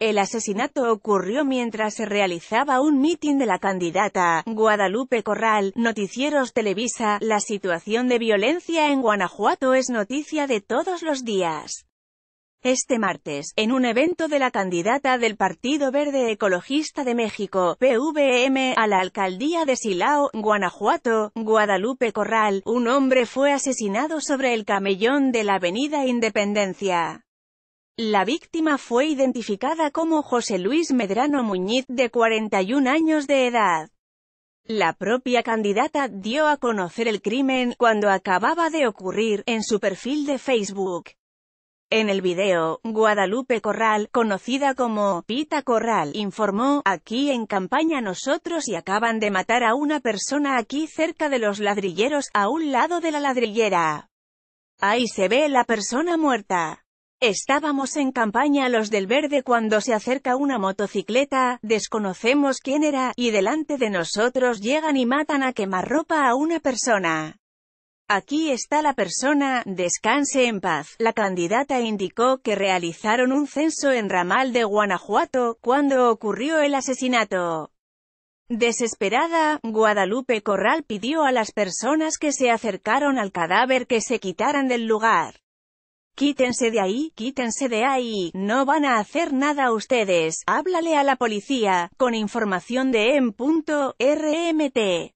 El asesinato ocurrió mientras se realizaba un mitin de la candidata, Guadalupe Corral, Noticieros Televisa. La situación de violencia en Guanajuato es noticia de todos los días. Este martes, en un evento de la candidata del Partido Verde Ecologista de México, PVM, a la alcaldía de Silao, Guanajuato, Guadalupe Corral, un hombre fue asesinado sobre el camellón de la avenida Independencia. La víctima fue identificada como José Luis Medrano Muñiz, de 41 años de edad. La propia candidata dio a conocer el crimen, cuando acababa de ocurrir, en su perfil de Facebook. En el video, Guadalupe Corral, conocida como Pita Corral, informó, aquí en campaña nosotros y acaban de matar a una persona aquí cerca de los ladrilleros, a un lado de la ladrillera. Ahí se ve la persona muerta. Estábamos en campaña los del verde cuando se acerca una motocicleta, desconocemos quién era, y delante de nosotros llegan y matan a quemarropa a una persona. Aquí está la persona, descanse en paz. La candidata indicó que realizaron un censo en Ramal de Guanajuato, cuando ocurrió el asesinato. Desesperada, Guadalupe Corral pidió a las personas que se acercaron al cadáver que se quitaran del lugar. Quítense de ahí, quítense de ahí, no van a hacer nada ustedes, háblale a la policía, con información de en.rmt.